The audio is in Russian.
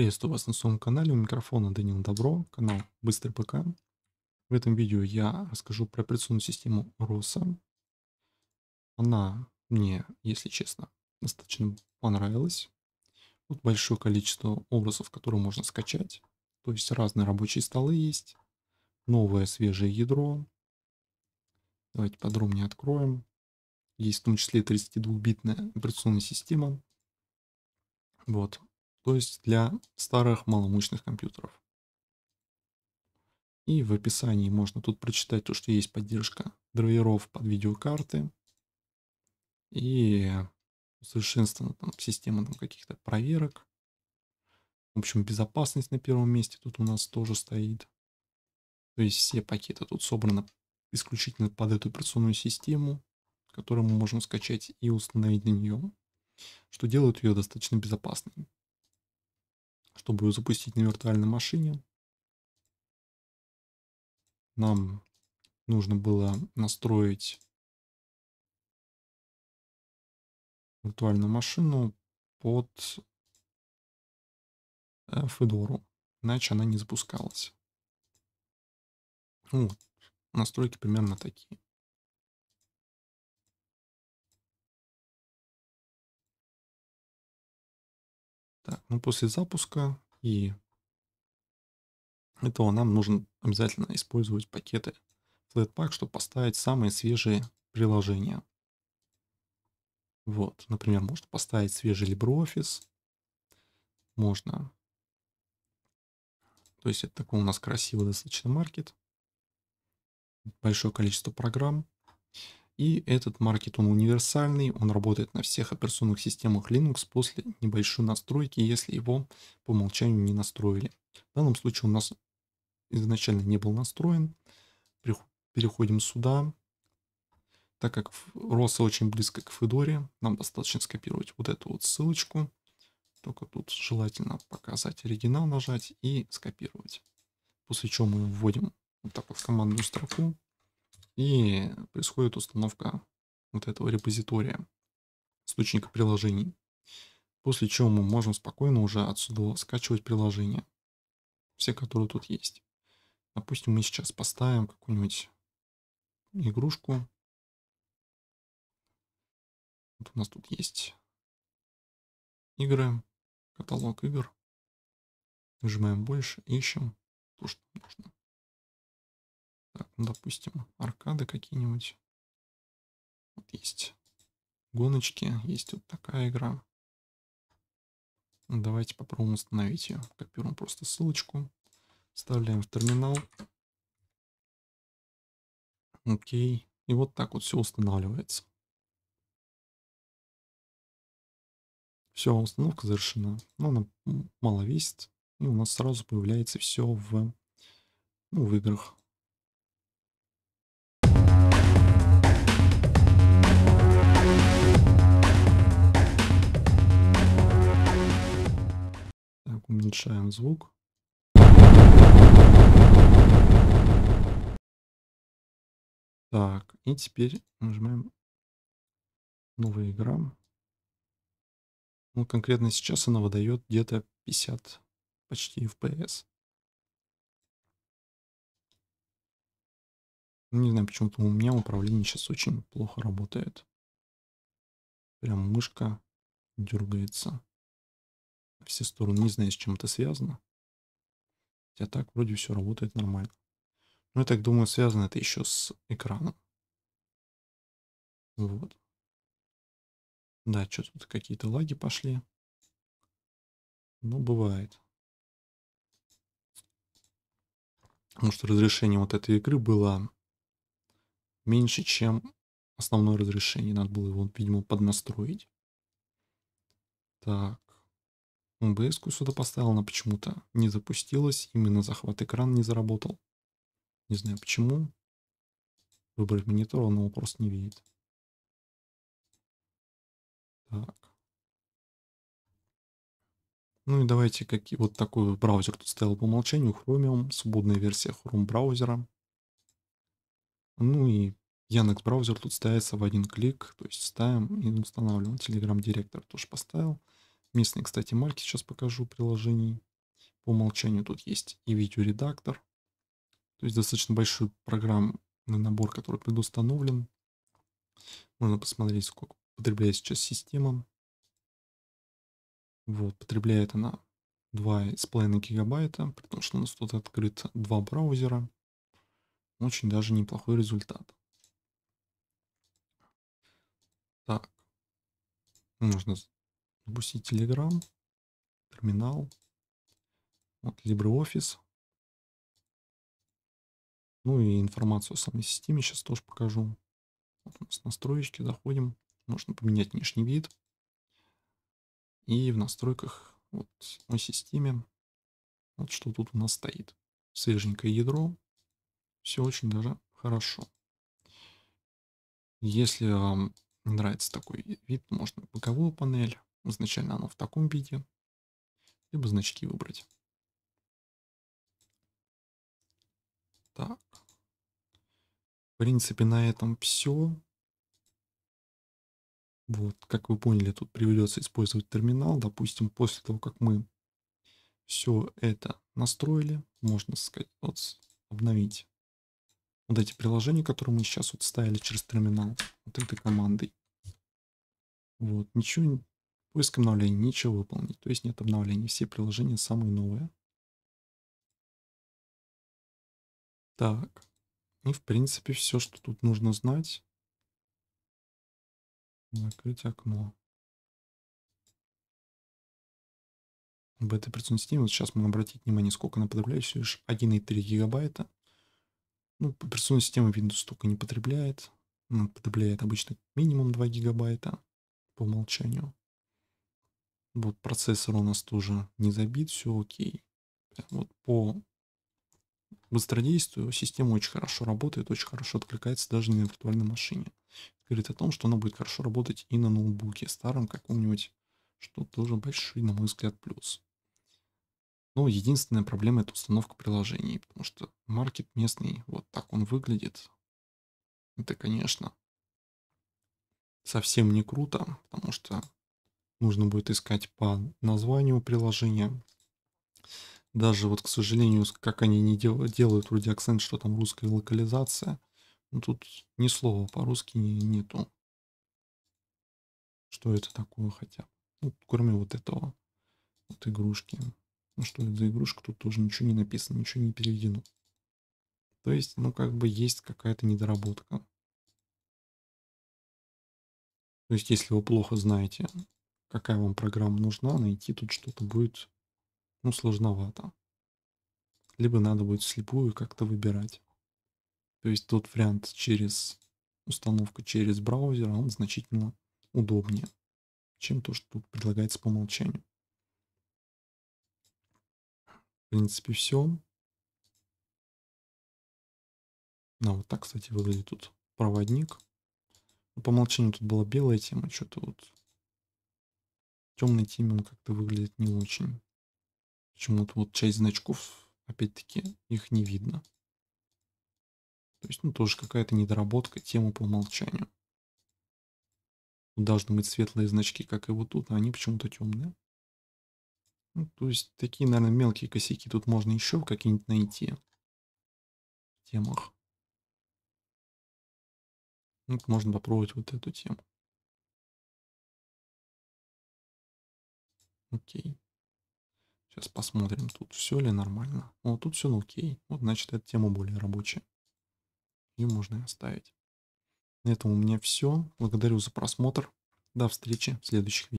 Приветствую вас на своем канале, у микрофона Данил Добро, канал Быстрый ПК. В этом видео я расскажу про операционную систему Роса. Она мне, если честно, достаточно понравилась. Тут большое количество образов, которые можно скачать. То есть разные рабочие столы есть, новое свежее ядро. Давайте подробнее откроем. Есть в том числе 32-битная операционная система. Вот, то есть для старых маломощных компьютеров. И в описании можно тут прочитать то, что есть поддержка драйверов под видеокарты и усовершенствована там система там, каких-то проверок. В общем, безопасность на первом месте тут у нас тоже стоит. То есть все пакеты тут собраны исключительно под эту операционную систему, которую мы можем скачать и установить на нее, что делает ее достаточно безопасной чтобы ее запустить на виртуальной машине, нам нужно было настроить виртуальную машину под Fedora, э, иначе она не запускалась. Вот. Настройки примерно такие. Так, э, ну после запуска и этого нам нужно обязательно использовать пакеты Flatpak, чтобы поставить самые свежие приложения. Вот, например, можно поставить свежий LibreOffice, можно. То есть это такой у нас красивый достаточно маркет, большое количество программ. И этот маркет, он универсальный, он работает на всех операционных системах Linux после небольшой настройки, если его по умолчанию не настроили. В данном случае у нас изначально не был настроен. Переходим сюда. Так как ROSA очень близко к Fedora, нам достаточно скопировать вот эту вот ссылочку. Только тут желательно показать оригинал, нажать и скопировать. После чего мы вводим вот так вот командную строку, и происходит установка вот этого репозитория, источника приложений. После чего мы можем спокойно уже отсюда скачивать приложения, все, которые тут есть. Допустим, мы сейчас поставим какую-нибудь игрушку. Вот у нас тут есть игры, каталог игр. Нажимаем больше, ищем то, что нужно. Так, ну, допустим, аркады какие-нибудь. Вот есть гоночки, есть вот такая игра. Ну, давайте попробуем установить ее. Копируем просто ссылочку, вставляем в терминал. Окей. И вот так вот все устанавливается. Все, установка завершена. Но ну, она мало весит. И у нас сразу появляется все в, ну, в играх. Уменьшаем звук. Так, и теперь нажимаем новая игра. Ну, конкретно сейчас она выдает где-то 50 почти FPS. Не знаю, почему-то у меня управление сейчас очень плохо работает. Прям мышка дергается все стороны, не знаю, с чем это связано. Хотя так вроде все работает нормально. Но ну, я так думаю, связано это еще с экраном. Вот. Да, что тут какие-то лаги пошли. Ну, бывает. Потому что разрешение вот этой игры было меньше, чем основное разрешение. Надо было его, видимо, поднастроить. Так мбс сюда поставил, она почему-то не запустилась. Именно захват экрана не заработал. Не знаю почему. Выбрать монитор, он его просто не видит. Так. Ну и давайте как, вот такой браузер тут стоял по умолчанию. Chromium, свободная версия Chrome браузера. Ну и Яндекс браузер тут ставится в один клик. То есть ставим и устанавливаем. Telegram директор тоже поставил. Местные, кстати, марки сейчас покажу приложений. По умолчанию тут есть и видеоредактор. То есть достаточно большой программный набор, который предустановлен. Можно посмотреть, сколько потребляет сейчас система. Вот, потребляет она 2,5 гигабайта, при том, что у нас тут открыто два браузера. Очень даже неплохой результат. Так. Можно запустить Telegram, терминал, вот LibreOffice. Ну и информацию о самой системе сейчас тоже покажу. Вот у нас настройки, заходим, можно поменять внешний вид. И в настройках вот о системе, вот что тут у нас стоит. Свеженькое ядро, все очень даже хорошо. Если вам нравится такой вид, можно боковую панель. Изначально оно в таком виде. Либо значки выбрать. Так. В принципе, на этом все. Вот, как вы поняли, тут придется использовать терминал. Допустим, после того, как мы все это настроили, можно сказать, вот, обновить вот эти приложения, которые мы сейчас вот ставили через терминал, вот этой командой. Вот, ничего Поиск обновлений. ничего выполнить. То есть нет обновлений. Все приложения самые новые. Так. И в принципе все, что тут нужно знать. Закрыть окно. Об этой операционной системе вот сейчас мы обратить внимание, сколько она потребляет, всего лишь 1,3 гигабайта. Ну, операционная система Windows столько не потребляет. Она потребляет обычно минимум 2 гигабайта по умолчанию. Вот процессор у нас тоже не забит, все окей. Вот по быстродействию система очень хорошо работает, очень хорошо откликается даже на виртуальной машине. говорит о том, что она будет хорошо работать и на ноутбуке старом каком-нибудь, что тоже большой, на мой взгляд, плюс. Но единственная проблема это установка приложений, потому что маркет местный, вот так он выглядит. Это, конечно, совсем не круто, потому что нужно будет искать по названию приложения. Даже вот, к сожалению, как они не дел делают вроде акцент, что там русская локализация, ну, тут ни слова по-русски нету. Что это такое хотя бы? Ну, кроме вот этого, вот игрушки. Ну, что это за игрушка? Тут тоже ничего не написано, ничего не переведено. То есть, ну, как бы есть какая-то недоработка. То есть, если вы плохо знаете какая вам программа нужна, найти тут что-то будет, ну, сложновато. Либо надо будет слепую как-то выбирать. То есть тот вариант через установку через браузер, он значительно удобнее, чем то, что тут предлагается по умолчанию. В принципе, все. Ну, а вот так, кстати, выглядит тут проводник. Ну, по умолчанию тут была белая тема, что-то вот темной теме он как-то выглядит не очень. Почему-то вот часть значков, опять-таки, их не видно. То есть, ну, тоже какая-то недоработка темы по умолчанию. должны быть светлые значки, как и вот тут, а они почему-то темные. Ну, то есть, такие, наверное, мелкие косяки тут можно еще какие-нибудь найти в темах. Вот ну, можно попробовать вот эту тему. Окей. Сейчас посмотрим, тут все ли нормально. Вот тут все окей. Вот, значит, эта тема более рабочая. Ее можно и оставить. На этом у меня все. Благодарю за просмотр. До встречи в следующих видео.